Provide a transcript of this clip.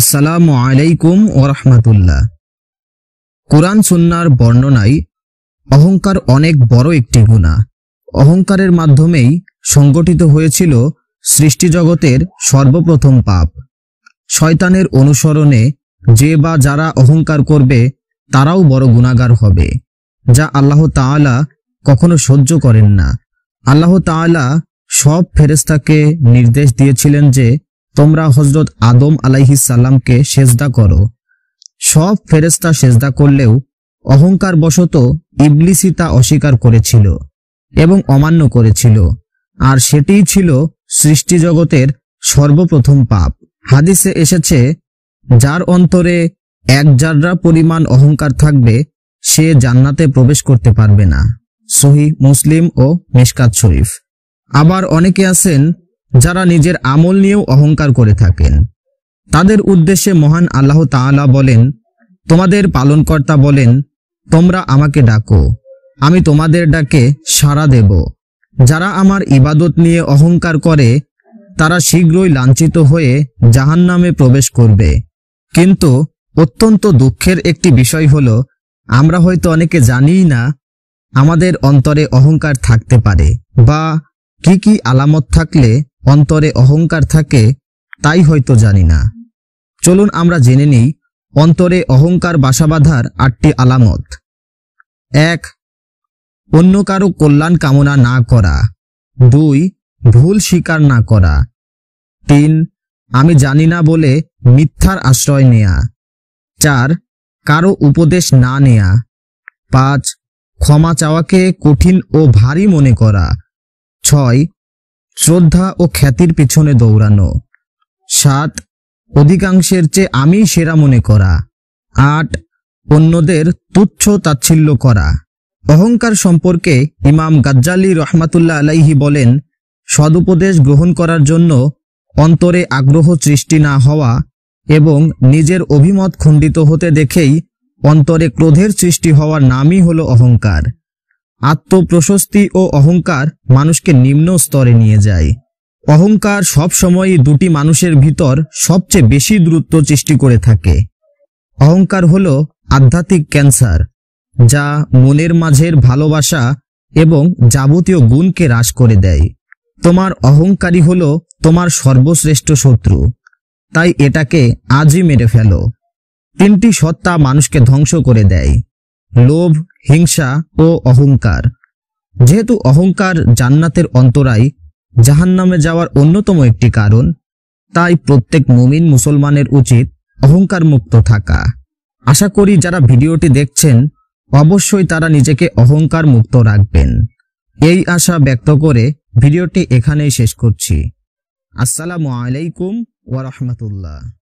আসসালামু আলাইকুম ওরহমাতুল্লাহ কোরআন সুন্নার বর্ণনায় অহংকার অনেক বড় একটি গুণা অহংকারের মাধ্যমেই সংগঠিত হয়েছিল সৃষ্টিজগতের সর্বপ্রথম পাপ শয়তানের অনুসরণে যে বা যারা অহংকার করবে তারাও বড় গুণাগার হবে যা আল্লাহ তাআলা কখনো সহ্য করেন না আল্লাহ তাআলা সব ফেরেস্তাকে নির্দেশ দিয়েছিলেন যে তোমরা হজরত আদম আলাইহিসাল্লামকে সেজদা করো সব ফেরেস্তা সেজদা করলেও অহংকার বশত ইবলিসি তা অস্বীকার করেছিল এবং অমান্য করেছিল আর সেটিই ছিল সৃষ্টি জগতের সর্বপ্রথম পাপ হাদিসে এসেছে যার অন্তরে এক যাররা পরিমাণ অহংকার থাকবে সে জান্নাতে প্রবেশ করতে পারবে না সহি মুসলিম ও মেশকাত শরীফ আবার অনেকে আছেন যারা নিজের আমল নিয়েও অহংকার করে থাকেন তাদের উদ্দেশ্যে মহান আল্লাহ তাআলা বলেন তোমাদের পালনকর্তা বলেন তোমরা আমাকে ডাকো আমি তোমাদের ডাকে সাড়া দেব যারা আমার ইবাদত নিয়ে অহংকার করে তারা শীঘ্রই লাঞ্ছিত হয়ে জাহান নামে প্রবেশ করবে কিন্তু অত্যন্ত দুঃখের একটি বিষয় হল আমরা হয়তো অনেকে জানিই না আমাদের অন্তরে অহংকার থাকতে পারে বা কি কি আলামত থাকলে অন্তরে অহংকার থাকে তাই হয়তো জানি না চলুন আমরা জেনে নিই অন্তরে অহংকার বাসা বাঁধার আটটি আলামত এক অন্য কারো কল্যাণ কামনা না করা দুই ভুল স্বীকার না করা তিন আমি জানি না বলে মিথ্যার আশ্রয় নেয়া চার কারো উপদেশ না নেয়া পাঁচ ক্ষমা চাওয়াকে কঠিন ও ভারী মনে করা ছয় শ্রদ্ধা ও খ্যাতির পেছনে দৌড়ানো সাত অধিকাংশের চেয়ে আমি সেরা মনে করা আট অন্যদের তুচ্ছ তাচ্ছিল্য করা অহংকার সম্পর্কে ইমাম গাজ্জালি রহমাতুল্লাহ আলাইহি বলেন সদুপদেশ গ্রহণ করার জন্য অন্তরে আগ্রহ সৃষ্টি না হওয়া এবং নিজের অভিমত খণ্ডিত হতে দেখেই অন্তরে ক্রোধের সৃষ্টি হওয়ার নামই হলো অহংকার আত্মপ্রশস্তি ও অহংকার মানুষকে নিম্ন স্তরে নিয়ে যায় অহংকার সবসময়ই দুটি মানুষের ভিতর সবচেয়ে বেশি দূরত্ব সৃষ্টি করে থাকে অহংকার হল আধ্যাত্মিক ক্যান্সার যা মনের মাঝের ভালোবাসা এবং যাবতীয় গুণকে হ্রাস করে দেয় তোমার অহংকারী হল তোমার সর্বশ্রেষ্ঠ শত্রু তাই এটাকে আজই মেরে ফেলো তিনটি সত্তা মানুষকে ধ্বংস করে দেয় লোভ হিংসা ও অহংকার যেহেতু অহংকার জান্নাতের অন্তরাই জাহান্নামে যাওয়ার অন্যতম একটি কারণ তাই প্রত্যেক মুমিন মুসলমানের উচিত অহংকার মুক্ত থাকা আশা করি যারা ভিডিওটি দেখছেন অবশ্যই তারা নিজেকে অহংকার মুক্ত রাখবেন এই আশা ব্যক্ত করে ভিডিওটি এখানেই শেষ করছি আসসালামু আলাইকুম ওয়ারহমতুল্লাহ